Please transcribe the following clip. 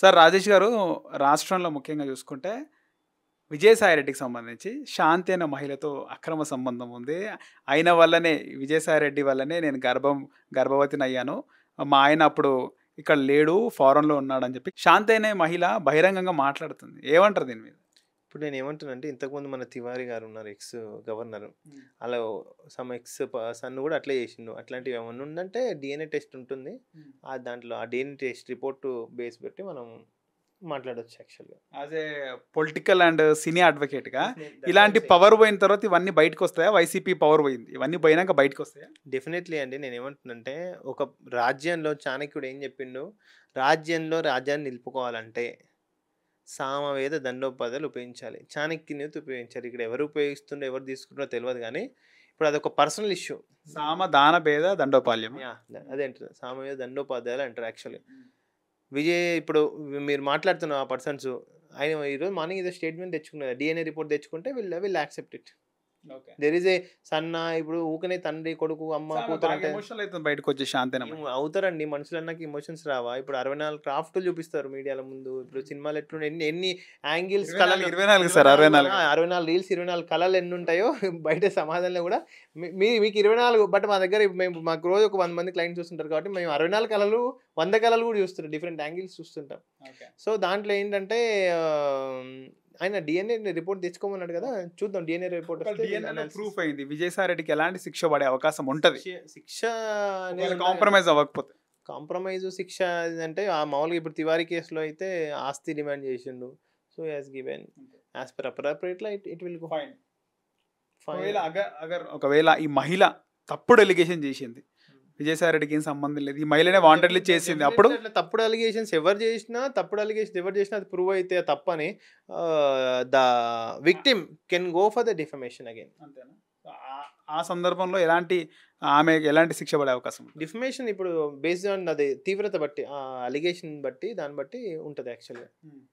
Sir Rajesh గారు రాష్ట్రంలో ముఖ్యంగా చూసుకుంటే విజయసాయిరెడ్డికి సంబంధించి శాంతి అనే మహిళతో అక్రమ సంబంధం ఉంది ఆయన వల్లనే విజయసాయిరెడ్డి వల్లనే నేను గర్భం గర్భవతిని అయ్యాను మా ఆయన అప్పుడు ఇక్కడ లేడు ఫారెన్లో ఉన్నాడని చెప్పి శాంతి అనే మహిళ బహిరంగంగా మాట్లాడుతుంది ఏమంటారు దీని మీద ఇప్పుడు నేను ఏమంటున్నానంటే ఇంతకుముందు మన తివారి గారు ఉన్నారు ఎక్స్ గవర్నర్ అలా సమ్ ఎక్స్ పర్సన్ కూడా అట్లే చేసిండు అట్లాంటివి ఏమన్నా ఉందంటే డిఎన్ఏ టెస్ట్ ఉంటుంది ఆ దాంట్లో ఆ డిఎన్ఏ టెస్ట్ రిపోర్ట్ బేస్ పెట్టి మనం మాట్లాడవచ్చు యాక్చువల్గా as a political and cine అడ్వకేట్గా ఇలాంటి పవర్ పోయిన తర్వాత ఇవన్నీ బయటకు వస్తాయా వైసీపీ పవర్ పోయింది ఇవన్నీ పోయినాక బయటకు వస్తాయా డెఫినెట్లీ అండి నేను ఏమంటున్నంటే ఒక రాజ్యంలో చాణక్యుడు ఏం చెప్పిండు రాజ్యంలో రాజ్యాన్ని నిలుపుకోవాలంటే సామవేద దండోపాధ్యాయులు ఉపయోగించాలి చాణక్యనీతి ఉపయోగించాలి ఇక్కడ ఎవరు ఉపయోగిస్తుండో ఎవరు తీసుకుంటారో తెలియదు కానీ ఇప్పుడు అదొక పర్సనల్ ఇష్యూ సామ దాన భేద దండోపాల్యం అదే అంటారు సామవేద దండోపాధ్యాయులు అంటారు యాక్చువల్లీ విజయ్ ఇప్పుడు మీరు మాట్లాడుతున్న ఆ పర్సన్స్ ఆయన ఈరోజు మార్నింగ్ ఏదో స్టేట్మెంట్ తెచ్చుకున్నారు డిఎన్ఏ రిపోర్ట్ తెచ్చుకుంటే వీళ్ళు వీళ్ళు accept it there is a సన్న ఇప్పుడు ఊకనే తండ్రి కొడుకు అమ్మ కూతురు అంటే బయటకు అవుతారండి మనుషులు అన్నకి ఎమోషన్స్ రావా ఇప్పుడు అరవై నాలుగు క్రాఫ్ట్ చూపిస్తారు మీడియాల ముందు ఇప్పుడు hmm. సినిమాలు ఎట్లున్నాయి ఎన్ని ఎన్ని యాంగిల్స్ కళలు ఇరవై నాలుగు సార్ అరవై నాలుగు అరవై నాలుగు రీల్స్ ఇరవై నాలుగు కళలు ఎన్ని ఉంటాయో బయట సమాజంలో కూడా మీ మీకు ఇరవై నాలుగు బట్ మా దగ్గర మేము మాకు రోజు ఒక వంద మంది క్లయింట్ చూస్తుంటారు కాబట్టి మేము అరవై నాలుగు కళలు వంద కళలు కూడా చూస్తుంటాం డిఫరెంట్ యాంగిల్స్ చూస్తుంటాం సో దాంట్లో ఏంటంటే ఆయన డిఎన్ఏ రిపోర్ట్ తెచ్చుకోమన్నాడు కదా చూద్దాం డిఎన్ఏ రిపోర్ట్ ప్రూఫ్ అయింది విజయసాయి రెడ్డికి ఎలాంటి శిక్ష పడే అవకాశం ఉంటుంది శిక్ష కాంప్రమైజ్ అవ్వకపోతే కాంప్రమైజ్ శిక్ష అంటే మామూలుగా ఇప్పుడు తివారీ కేసులో అయితే ఆస్తి డిమాండ్ చేసిండు so as given as per appropriate it it will go fine ఒకవేళ అగర్ అగర్ ఒకవేళ ఈ మహిళ తప్పుడు ఎలిగేషన్ చేసింది విజయసాయిరెడ్డికి ఏం సంబంధం లేదు ఈ మహిళనే వాంటెడ్ చేసింది అప్పుడు తప్పుడు అలిగేషన్స్ ఎవరు చేసినా తప్పుడు అలిగేషన్స్ ఎవరు చేసినా అది ప్రూవ్ అయితే తప్పని the victim can go for the defamation again ఆ సందర్భంలో ఎలాంటి ఆమె ఎలాంటి శిక్ష పడే అవకాశం డిఫమేషన్ ఇప్పుడు బేస్డ్ ఆన్ అది తీవ్రత బట్టి అలిగేషన్ బట్టి దాన్ని బట్టి ఉంటుంది యాక్చువల్గా